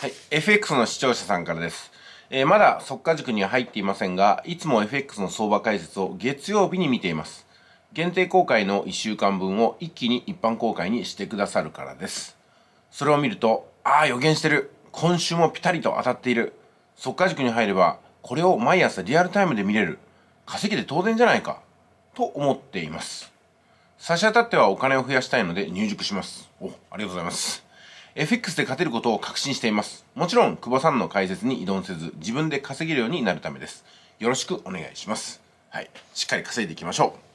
はい、FX の視聴者さんからです。えー、まだ速価塾には入っていませんが、いつも FX の相場解説を月曜日に見ています。限定公開の1週間分を一気に一般公開にしてくださるからです。それを見ると、ああ、予言してる。今週もピタリと当たっている。速価塾に入れば、これを毎朝リアルタイムで見れる。稼ぎで当然じゃないか。と思っています。差し当たってはお金を増やしたいので入塾します。お、ありがとうございます。FX で勝てることを確信しています。もちろん、久保さんの解説に依存せず、自分で稼げるようになるためです。よろしくお願いします。はい。しっかり稼いでいきましょう。